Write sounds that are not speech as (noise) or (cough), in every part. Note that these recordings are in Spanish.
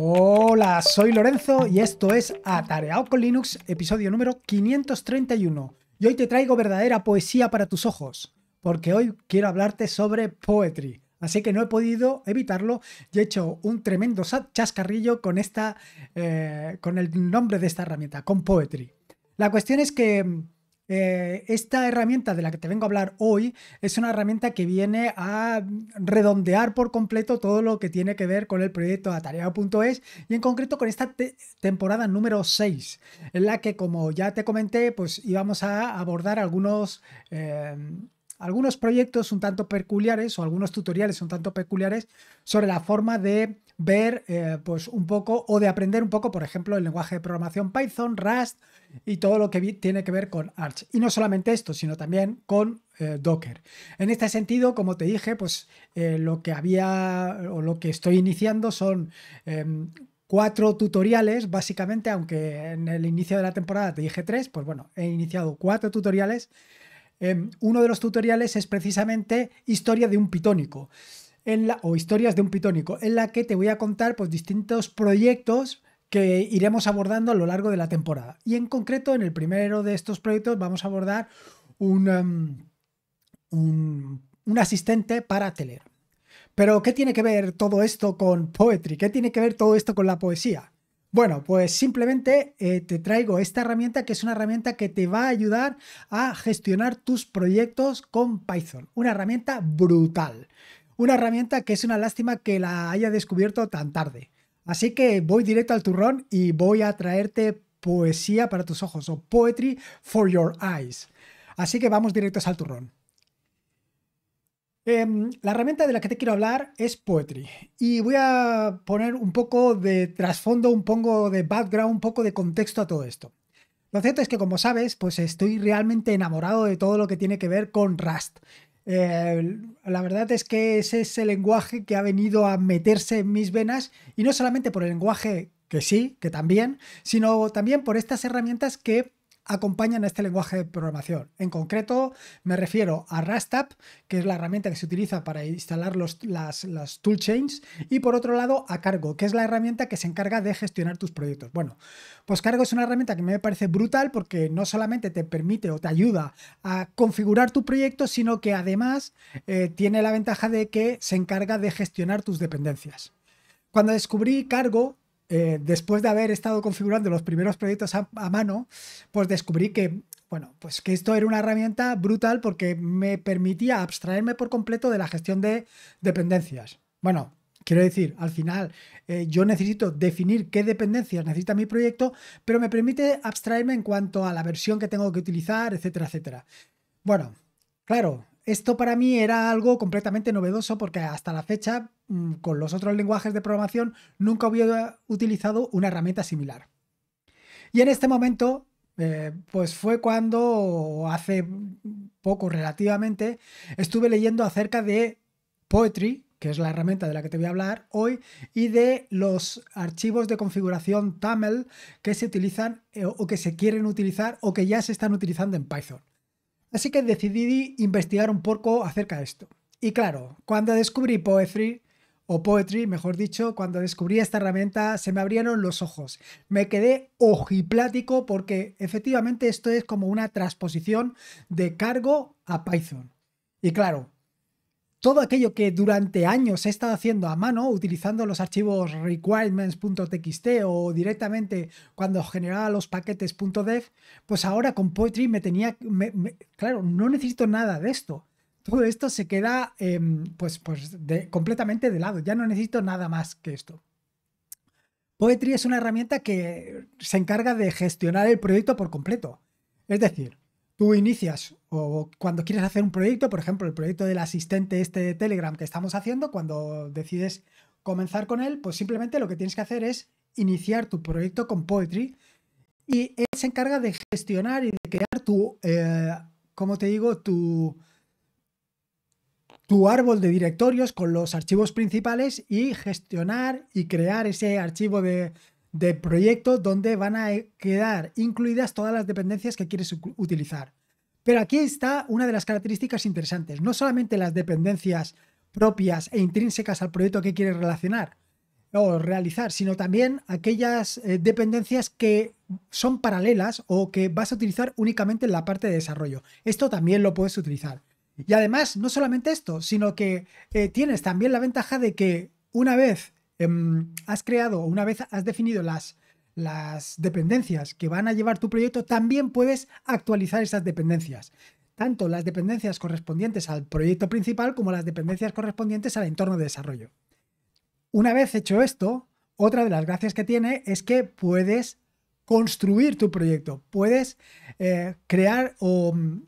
Hola, soy Lorenzo y esto es Atareado con Linux, episodio número 531. Y hoy te traigo verdadera poesía para tus ojos, porque hoy quiero hablarte sobre poetry. Así que no he podido evitarlo y he hecho un tremendo chascarrillo con esta, eh, con el nombre de esta herramienta, con poetry. La cuestión es que eh, esta herramienta de la que te vengo a hablar hoy es una herramienta que viene a redondear por completo todo lo que tiene que ver con el proyecto atareado.es y en concreto con esta temporada número 6, en la que como ya te comenté, pues íbamos a abordar algunos... Eh, algunos proyectos un tanto peculiares o algunos tutoriales un tanto peculiares sobre la forma de ver eh, pues un poco o de aprender un poco, por ejemplo, el lenguaje de programación Python, Rust y todo lo que tiene que ver con Arch. Y no solamente esto, sino también con eh, Docker. En este sentido, como te dije, pues eh, lo que había o lo que estoy iniciando son em, cuatro tutoriales, básicamente, aunque en el inicio de la temporada te dije tres, pues bueno, he iniciado cuatro tutoriales Em, uno de los tutoriales es precisamente historia de un pitónico. En la, o historias de un pitónico, en la que te voy a contar pues, distintos proyectos que iremos abordando a lo largo de la temporada. Y en concreto, en el primero de estos proyectos vamos a abordar un, em, un asistente para Teler. Pero, ¿qué tiene que ver todo esto con Poetry? ¿Qué tiene que ver todo esto con la poesía? Bueno, pues simplemente eh, te traigo esta herramienta que es una herramienta que te va a ayudar a gestionar tus proyectos con Python. Una herramienta brutal. Una herramienta que es una lástima que la haya descubierto tan tarde. Así que voy directo al turrón y voy a traerte poesía para tus ojos o poetry for your eyes. Así que vamos directos al turrón. Em, la herramienta de la que te quiero hablar es Poetry. Y voy a poner un poco de trasfondo, un poco de background, un poco de contexto a todo esto. Lo cierto es que, como sabes, pues estoy realmente enamorado de todo lo que tiene que ver con Rust. la verdad es que ese es el lenguaje que ha venido a meterse en mis venas, y no solamente por el lenguaje que sí, que también, sino también por estas herramientas que acompañan este lenguaje de programación. En concreto, me refiero a Rustap, que es la herramienta que se utiliza para instalar las, toolchains, y por otro lado a Cargo, que es la herramienta que se encarga de gestionar tus proyectos. Bueno, pues Cargo es una herramienta que me parece brutal porque no solamente te permite o te ayuda a configurar tu proyecto, sino que además eh, tiene la ventaja de que se encarga de gestionar tus dependencias. Cuando descubrí Cargo, eh, después de haber estado configurando los primeros proyectos a, mano, pues descubrí que bueno, pues que esto era una herramienta brutal porque me permitía abstraerme por completo de la gestión de dependencias. Bueno, quiero decir, al final eh, yo necesito definir qué dependencias necesita mi proyecto, pero me permite abstraerme en cuanto a la versión que tengo que utilizar, etcétera, etcétera. Bueno, claro, esto para mí era algo completamente novedoso porque hasta la fecha, mm, con los otros lenguajes de programación, nunca había utilizado una herramienta similar. Y en este momento, eh, pues fue cuando, hace poco relativamente, estuve leyendo acerca de Poetry, que es la herramienta de la que te voy a hablar hoy, y de los archivos de configuración TAML que se utilizan eh, o que se quieren utilizar o que ya se están utilizando en Python. Así que decidí investigar un poco acerca de esto. Y claro, cuando descubrí Poetry, o Poetry, mejor dicho, cuando descubrí esta herramienta se me abrieron los ojos. Me quedé ojiplático porque efectivamente esto es como una transposición de cargo a Python. Y claro, todo aquello que durante años he estado haciendo a mano, utilizando los archivos requirements.txt o directamente cuando generaba los paquetes.dev, pues ahora con Poetry me tenía, claro, no necesito nada de esto. Todo esto se queda em, pues, pues completamente de lado, ya no necesito nada más que esto. Poetry es una herramienta que se encarga de gestionar el proyecto por completo. Es decir, tú inicias o cuando quieres hacer un proyecto, por ejemplo, el proyecto del asistente este de Telegram que estamos haciendo, cuando decides comenzar con él, pues simplemente lo que tienes que hacer es iniciar tu proyecto con Poetry y él se encarga de gestionar y de crear tu, eh, te digo, tu, tu árbol de directorios con los archivos principales y gestionar y crear ese archivo de de proyecto donde van a quedar incluidas todas las dependencias que quieres utilizar. Pero aquí está una de las características interesantes, no solamente las dependencias propias e intrínsecas al proyecto que quieres relacionar o realizar, sino también aquellas eh, dependencias que son paralelas o que vas a utilizar únicamente en la parte de desarrollo. Esto también lo puedes utilizar. Y además, no solamente esto, sino que eh, tienes también la ventaja de que una vez Em, has creado, una vez has definido las, las dependencias que van a llevar tu proyecto, también puedes actualizar esas dependencias. Tanto las dependencias correspondientes al proyecto principal como las dependencias correspondientes al entorno de desarrollo. Una vez hecho esto, otra de las gracias que tiene es que puedes construir tu proyecto, puedes eh, crear o mm,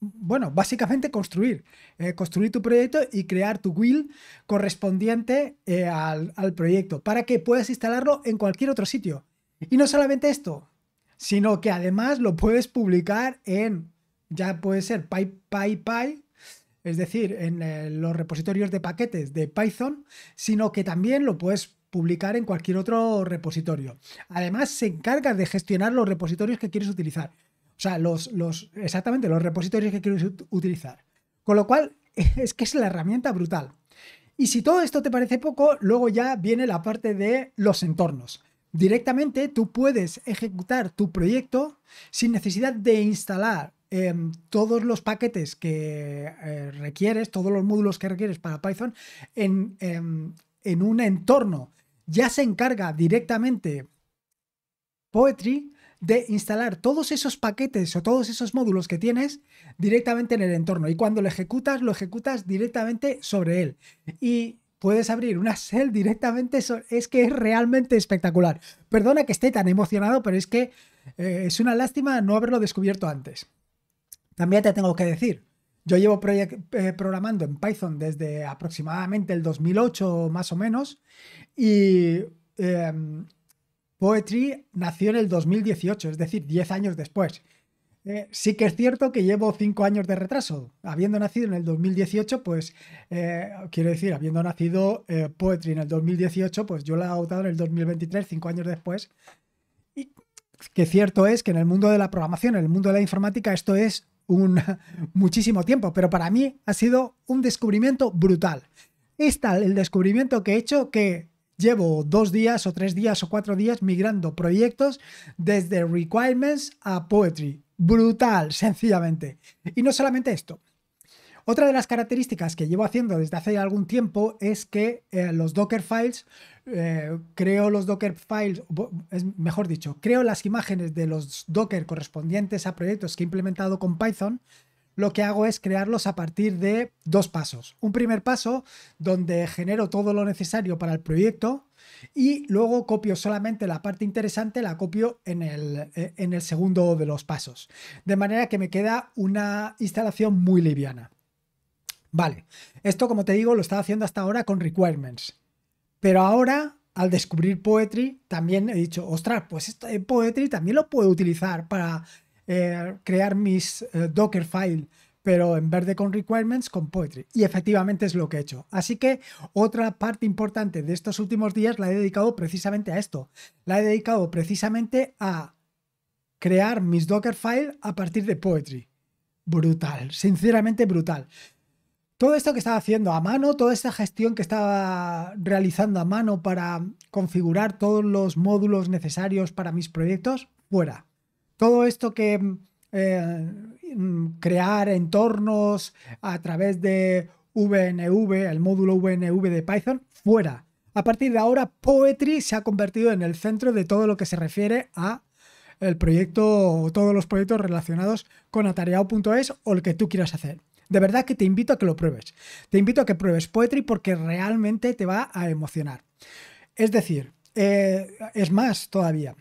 bueno, básicamente construir, eh, construir tu proyecto y crear tu build correspondiente eh, al, proyecto para que puedas instalarlo en cualquier otro sitio. Y no solamente esto, sino que además lo puedes publicar en, ya puede ser PyPyPy, es decir, en eh, los repositorios de paquetes de Python, sino que también lo puedes publicar en cualquier otro repositorio. Además, se encarga de gestionar los repositorios que quieres utilizar. O sea, los, los, exactamente los repositorios que quieres utilizar. Con lo cual, (laughs) es que es la herramienta brutal. Y si todo esto te parece poco, luego ya viene la parte de los entornos. Directamente tú puedes ejecutar tu proyecto sin necesidad de instalar em, todos los paquetes que eh, requieres, todos los módulos que requieres para Python en, em, en un entorno. Ya se encarga directamente Poetry de instalar todos esos paquetes o todos esos módulos que tienes directamente en el entorno. Y cuando lo ejecutas, lo ejecutas directamente sobre él. Y puedes abrir una shell directamente. Sobre... Es que es realmente espectacular. Perdona que esté tan emocionado, pero es que eh, es una lástima no haberlo descubierto antes. También te tengo que decir, yo llevo eh, programando en Python desde aproximadamente el 2008 más o menos y em, Poetry nació en el 2018, es decir, 10 años después. Eh, sí que es cierto que llevo 5 años de retraso. Habiendo nacido en el 2018, pues eh, quiero decir, habiendo nacido eh, Poetry en el 2018, pues yo la he adoptado en el 2023, 5 años después. Y que cierto es que en el mundo de la programación, en el mundo de la informática, esto es un (laughs) muchísimo tiempo, pero para mí ha sido un descubrimiento brutal. Es tal el descubrimiento que he hecho que Llevo dos días o tres días o cuatro días migrando proyectos desde requirements a poetry. Brutal, sencillamente. Y no solamente esto. Otra de las características que llevo haciendo desde hace algún tiempo es que eh, los Docker files, eh, creo los Docker files, es mejor dicho, creo las imágenes de los Docker correspondientes a proyectos que he implementado con Python lo que hago es crearlos a partir de dos pasos. Un primer paso donde genero todo lo necesario para el proyecto y luego copio solamente la parte interesante, la copio en el, eh, en el segundo de los pasos. De manera que me queda una instalación muy liviana. Vale, esto como te digo lo estaba haciendo hasta ahora con requirements. Pero ahora al descubrir Poetry, también he dicho, ostras, pues este Poetry también lo puedo utilizar para eh, crear mis dockerfile eh, Docker pero en verde con requirements, con Poetry. Y efectivamente es lo que he hecho. Así que otra parte importante de estos últimos días la he dedicado precisamente a esto. La he dedicado precisamente a crear mis Docker a partir de Poetry. Brutal, sinceramente brutal. Todo esto que estaba haciendo a mano, toda esta gestión que estaba realizando a mano para configurar todos los módulos necesarios para mis proyectos, fuera todo esto que eh, mm, crear entornos a través de VNV, el módulo VNV de Python, fuera. A partir de ahora, Poetry se ha convertido en el centro de todo lo que se refiere a el proyecto o todos los proyectos relacionados con atareado.es o el que tú quieras hacer. De verdad que te invito a que lo pruebes. Te invito a que pruebes Poetry porque realmente te va a emocionar. Es decir, eh, es más todavía.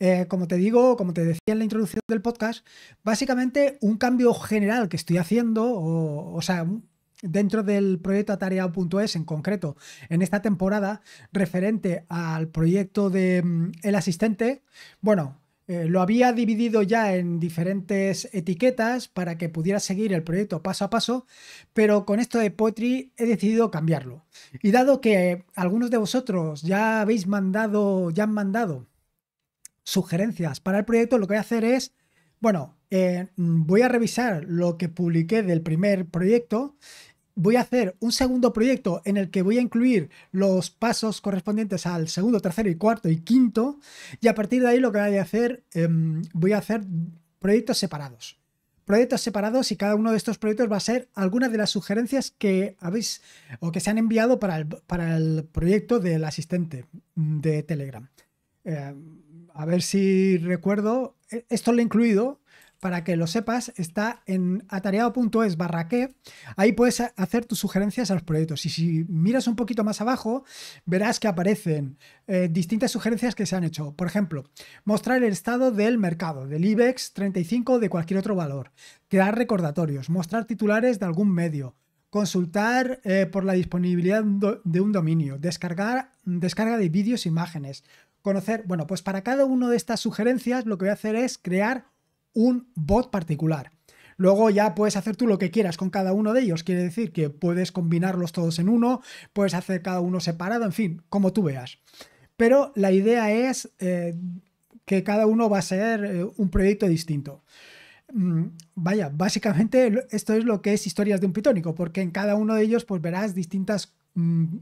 Eh, como te digo, como te decía en la introducción del podcast, básicamente un cambio general que estoy haciendo, o, sea, dentro del proyecto atareado.es en concreto, en esta temporada, referente al proyecto de mm, El Asistente, bueno, eh, lo había dividido ya en diferentes etiquetas para que pudiera seguir el proyecto paso a paso, pero con esto de Poetry he decidido cambiarlo. Y dado que algunos de vosotros ya habéis mandado, ya han mandado sugerencias para el proyecto, lo que voy a hacer es, bueno, eh, voy a revisar lo que publiqué del primer proyecto. Voy a hacer un segundo proyecto en el que voy a incluir los pasos correspondientes al segundo, tercero y cuarto y quinto. Y a partir de ahí lo que voy a hacer, em, voy a hacer proyectos separados. Proyectos separados y cada uno de estos proyectos va a ser alguna de las sugerencias que habéis o que se han enviado para el, proyecto del asistente de Telegram. Eh, a ver si recuerdo, e, esto lo he incluido, para que lo sepas, está en atareado.es barra que. Ahí puedes hacer tus sugerencias a los proyectos. Y si miras un poquito más abajo, verás que aparecen eh, distintas sugerencias que se han hecho. Por ejemplo, mostrar el estado del mercado, del IBEX 35 o de cualquier otro valor. Crear recordatorios, mostrar titulares de algún medio. Consultar eh, por la disponibilidad de un dominio, descargar, descarga de vídeos e imágenes, conocer. Bueno, pues para cada una de estas sugerencias lo que voy a hacer es crear un bot particular. Luego ya puedes hacer tú lo que quieras con cada uno de ellos. Quiere decir que puedes combinarlos todos en uno, puedes hacer cada uno separado, en fin, como tú veas. Pero la idea es eh, que cada uno va a ser eh, un proyecto distinto. Mm, vaya, básicamente esto es lo que es historias de un pitónico, porque en cada uno de ellos pues verás distintas mm,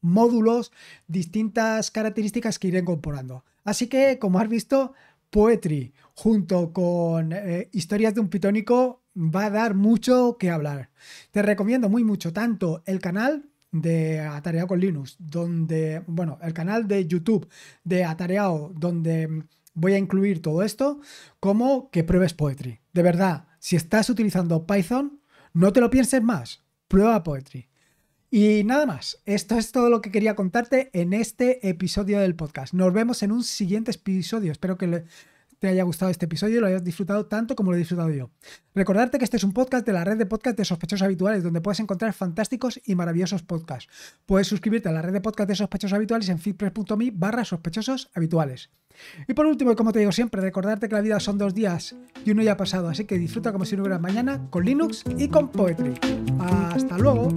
módulos, distintas características que iré incorporando. Así que, como has visto, Poetry junto con eh, Historias de un Pitónico va a dar mucho que hablar. Te recomiendo muy mucho tanto el canal de Atareado con Linux, donde, bueno, el canal de YouTube de Atareado, donde voy a incluir todo esto, como que pruebes Poetry. De verdad, si estás utilizando Python, no te lo pienses más, prueba Poetry. Y nada más, esto es todo lo que quería contarte en este episodio del podcast. Nos vemos en un siguiente episodio. Espero que te haya gustado este episodio y lo hayas disfrutado tanto como lo he disfrutado yo. Recordarte que este es un podcast de la red de podcast de sospechosos habituales, donde puedes encontrar fantásticos y maravillosos podcasts. Puedes suscribirte a la red de podcast de sospechosos habituales en fitpress.me barra sospechosos habituales. Y por último, y como te digo siempre, recordarte que la vida son dos días y uno ya ha pasado, así que disfruta como si no hubiera mañana con Linux y con Poetry. ¡Hasta luego!